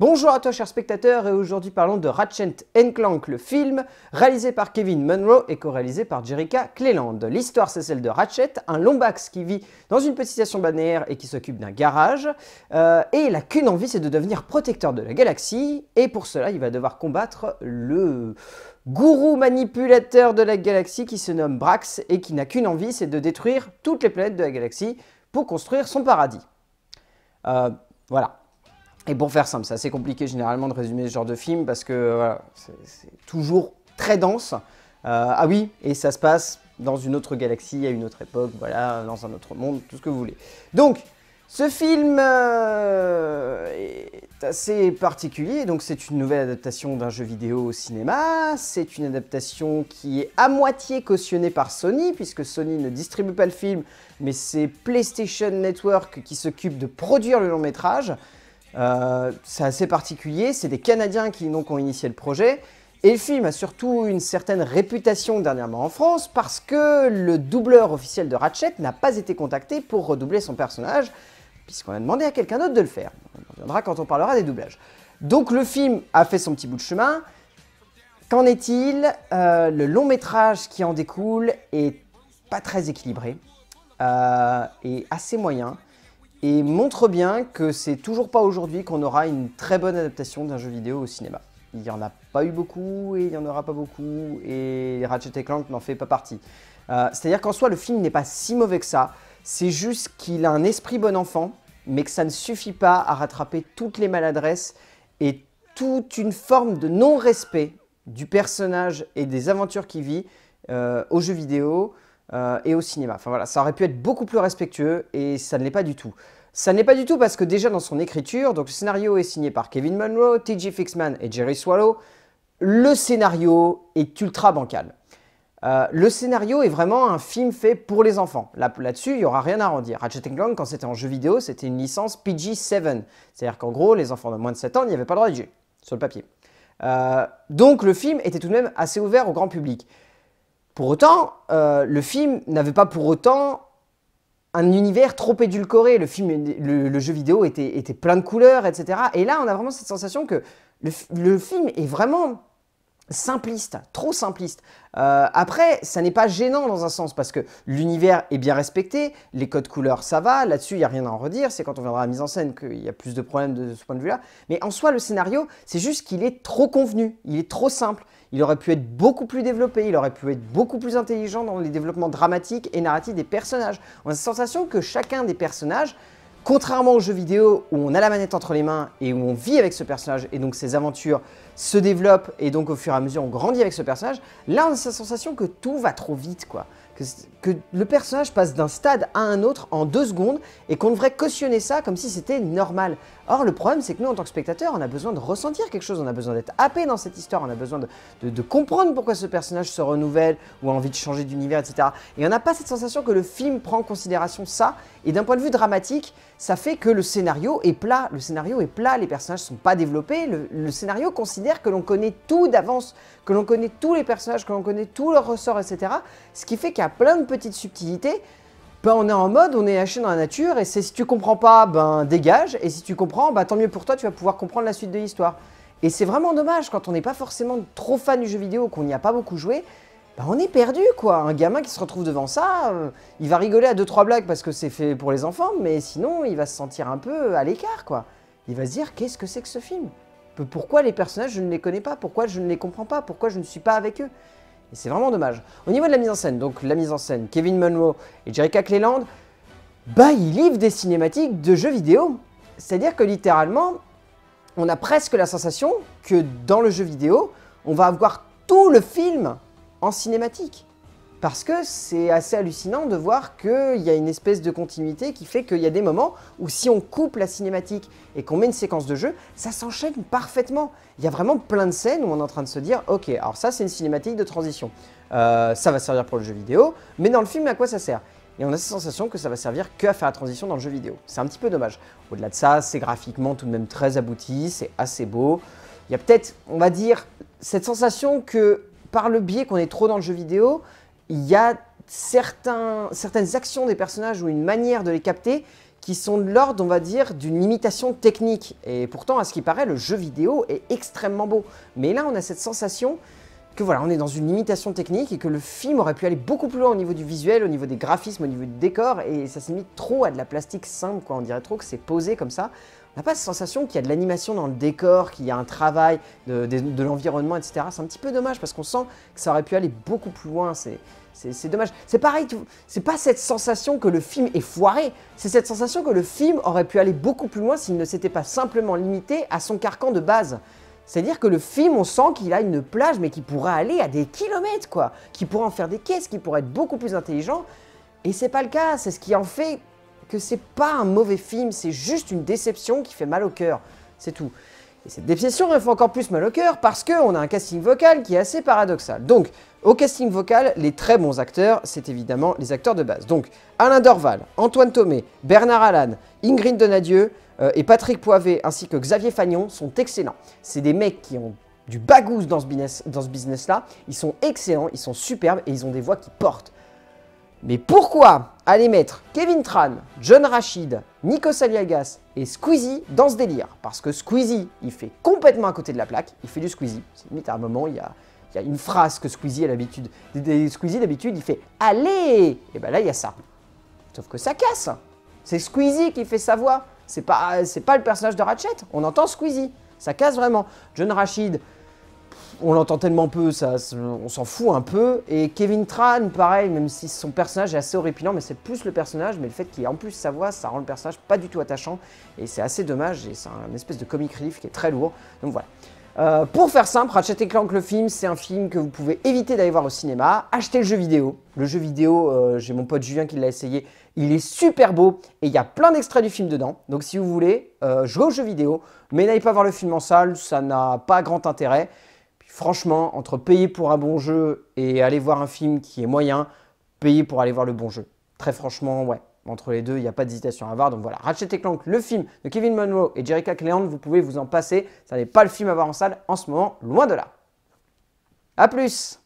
Bonjour à toi chers spectateurs et aujourd'hui parlons de Ratchet Clank le film réalisé par Kevin Munro et co-réalisé par Jerrica Cleland. L'histoire c'est celle de Ratchet, un lombax qui vit dans une petite station bannière et qui s'occupe d'un garage euh, et il n'a qu'une envie c'est de devenir protecteur de la galaxie et pour cela il va devoir combattre le gourou manipulateur de la galaxie qui se nomme Brax et qui n'a qu'une envie c'est de détruire toutes les planètes de la galaxie pour construire son paradis. Euh, voilà. Et pour faire simple, c'est assez compliqué généralement de résumer ce genre de film parce que euh, c'est toujours très dense. Euh, ah oui, et ça se passe dans une autre galaxie, à une autre époque, voilà, dans un autre monde, tout ce que vous voulez. Donc, ce film euh, est assez particulier, donc c'est une nouvelle adaptation d'un jeu vidéo au cinéma, c'est une adaptation qui est à moitié cautionnée par Sony, puisque Sony ne distribue pas le film, mais c'est PlayStation Network qui s'occupe de produire le long métrage, euh, c'est assez particulier, c'est des Canadiens qui donc, ont initié le projet. Et le film a surtout une certaine réputation dernièrement en France parce que le doubleur officiel de Ratchet n'a pas été contacté pour redoubler son personnage, puisqu'on a demandé à quelqu'un d'autre de le faire. On reviendra quand on parlera des doublages. Donc le film a fait son petit bout de chemin. Qu'en est-il euh, Le long métrage qui en découle est pas très équilibré euh, et assez moyen et montre bien que c'est toujours pas aujourd'hui qu'on aura une très bonne adaptation d'un jeu vidéo au cinéma. Il n'y en a pas eu beaucoup et il n'y en aura pas beaucoup et Ratchet Clank n'en fait pas partie. Euh, c'est-à-dire qu'en soi, le film n'est pas si mauvais que ça, c'est juste qu'il a un esprit bon enfant, mais que ça ne suffit pas à rattraper toutes les maladresses et toute une forme de non-respect du personnage et des aventures qu'il vit euh, au jeu vidéo, euh, et au cinéma. Enfin voilà, ça aurait pu être beaucoup plus respectueux et ça ne l'est pas du tout. Ça n'est pas du tout parce que déjà dans son écriture, donc le scénario est signé par Kevin Munro, T.J. Fixman et Jerry Swallow, le scénario est ultra bancal. Euh, le scénario est vraiment un film fait pour les enfants. Là-dessus, il n'y aura rien à redire. Ratchet Clank, quand c'était en jeu vidéo, c'était une licence PG-7. C'est-à-dire qu'en gros, les enfants de moins de 7 ans n'y avaient pas le droit de jouer, sur le papier. Euh, donc le film était tout de même assez ouvert au grand public. Pour autant, euh, le film n'avait pas pour autant un univers trop édulcoré. Le, film, le, jeu vidéo était, plein de couleurs, etc. Et là, on a vraiment cette sensation que le, film est vraiment simpliste, trop simpliste. Euh, après, ça n'est pas gênant dans un sens parce que l'univers est bien respecté, les codes couleurs ça va, là-dessus il n'y a rien à en redire, c'est quand on verra la mise en scène qu'il y a plus de problèmes de ce point de vue-là. Mais en soi, le scénario, c'est juste qu'il est trop convenu, il est trop simple. Il aurait pu être beaucoup plus développé, il aurait pu être beaucoup plus intelligent dans les développements dramatiques et narratifs des personnages. On a cette sensation que chacun des personnages, contrairement aux jeux vidéo où on a la manette entre les mains et où on vit avec ce personnage et donc ses aventures se développent et donc au fur et à mesure on grandit avec ce personnage, là on a cette sensation que tout va trop vite quoi que, le personnage passe d'un stade à un autre en deux secondes et qu'on devrait cautionner ça comme si c'était normal. Or, le problème, c'est que nous, en tant que spectateurs, on a besoin de ressentir quelque chose, on a besoin d'être happé dans cette histoire, on a besoin de, comprendre pourquoi ce personnage se renouvelle ou a envie de changer d'univers, etc. Et on n'a pas cette sensation que le film prend en considération ça. Et d'un point de vue dramatique, ça fait que le scénario est plat. Le scénario est plat, les personnages ne sont pas développés. Le, le scénario considère que l'on connaît tout d'avance, que l'on connaît tous les personnages, que l'on connaît tous leurs ressorts, etc. Ce qui fait qu'à plein de petites subtilités, ben, on est en mode, on est haché dans la nature, et c'est si tu comprends pas, ben dégage, et si tu comprends, ben tant mieux pour toi, tu vas pouvoir comprendre la suite de l'histoire. Et c'est vraiment dommage, quand on n'est pas forcément trop fan du jeu vidéo, qu'on n'y a pas beaucoup joué, ben, on est perdu quoi. Un gamin qui se retrouve devant ça, euh, il va rigoler à deux 3 blagues parce que c'est fait pour les enfants, mais sinon il va se sentir un peu à l'écart quoi. Il va se dire qu'est-ce que c'est que ce film Pourquoi les personnages je ne les connais pas Pourquoi je ne les comprends pas Pourquoi je ne suis pas avec eux et c'est vraiment dommage. Au niveau de la mise en scène, donc la mise en scène, Kevin Munro et Jerica Cleland, bah ils livrent des cinématiques de jeux vidéo. C'est-à-dire que littéralement, on a presque la sensation que dans le jeu vidéo, on va avoir tout le film en cinématique. Parce que c'est assez hallucinant de voir qu'il y a une espèce de continuité qui fait qu'il y a des moments où si on coupe la cinématique et qu'on met une séquence de jeu, ça s'enchaîne parfaitement. Il y a vraiment plein de scènes où on est en train de se dire, ok, alors ça c'est une cinématique de transition. Euh, ça va servir pour le jeu vidéo, mais dans le film à quoi ça sert et on a cette sensation que ça va servir que faire la transition dans le jeu vidéo. C'est un petit peu dommage. Au-delà de ça, c'est graphiquement tout de même très abouti, c'est assez beau. Il y a peut-être, on va dire, cette sensation que par le biais qu'on est trop dans le jeu vidéo, il y a certaines actions des personnages ou une manière de les capter qui sont de l'ordre, on va dire, d'une limitation technique. Et pourtant, à ce qui paraît, le jeu vidéo est extrêmement beau. Mais là, on a cette sensation que voilà, on est dans une limitation technique et que le film aurait pu aller beaucoup plus loin au niveau du visuel, au niveau des graphismes, au niveau du décor, et ça se limite trop à de la plastique simple, quoi. On dirait trop que c'est posé comme ça. Ah, pas cette sensation qu'il y a de l'animation dans le décor, qu'il y a un travail de, l'environnement, etc. C'est un petit peu dommage parce qu'on sent que ça aurait pu aller beaucoup plus loin. C'est, dommage. C'est pareil, c'est pas cette sensation que le film est foiré, c'est cette sensation que le film aurait pu aller beaucoup plus loin s'il ne s'était pas simplement limité à son carcan de base. C'est-à-dire que le film, on sent qu'il a une plage, mais qui pourrait aller à des kilomètres, quoi. Qui pourrait en faire des caisses, qui pourrait être beaucoup plus intelligent. Et c'est pas le cas, c'est ce qui en fait que c'est pas un mauvais film, c'est juste une déception qui fait mal au cœur. C'est tout. Et cette déception me fait encore plus mal au cœur parce qu'on a un casting vocal qui est assez paradoxal. Donc, au casting vocal, les très bons acteurs, c'est évidemment les acteurs de base. Donc, Alain Dorval, Antoine Thomé, Bernard Allan, Ingrid Donadieu euh, et Patrick Poivet ainsi que Xavier Fagnon sont excellents. C'est des mecs qui ont du bagouze dans ce business-là. Business ils sont excellents, ils sont superbes et ils ont des voix qui portent. Mais pourquoi aller mettre Kevin Tran, John Rachid, Nico Saliagas et Squeezie dans ce délire Parce que Squeezie, il fait complètement à côté de la plaque, il fait du Squeezie. C'est limite à un moment, il y a, une phrase que Squeezie a l'habitude. Squeezie, d'habitude, il fait Allez Et ben là, il y a ça. Sauf que ça casse. C'est Squeezie qui fait sa voix. C'est pas, pas le personnage de Ratchet. On entend Squeezie. Ça casse vraiment. John Rachid, on l'entend tellement peu, ça, on s'en fout un peu. Et Kevin Tran, pareil, même si son personnage est assez horripilant, mais c'est plus le personnage, mais le fait qu'il ait en plus sa voix, ça rend le personnage pas du tout attachant. Et c'est assez dommage, et c'est un espèce de comic relief qui est très lourd. Donc voilà. Euh, pour faire simple, Ratchet Clank le film, c'est un film que vous pouvez éviter d'aller voir au cinéma. Achetez le jeu vidéo. Le jeu vidéo, euh, j'ai mon pote Julien qui l'a essayé. Il est super beau et il y a plein d'extraits du film dedans. Donc si vous voulez, euh, jouez au jeu vidéo, mais n'allez pas voir le film en salle, ça n'a pas grand intérêt franchement, entre payer pour un bon jeu et aller voir un film qui est moyen, payer pour aller voir le bon jeu. Très franchement, ouais. Entre les deux, il n'y a pas d'hésitation à avoir. Donc voilà, Ratchet Clank, le film de Kevin Monroe et Jerica Cleland, vous pouvez vous en passer. Ça n'est pas le film à voir en salle en ce moment, loin de là. A plus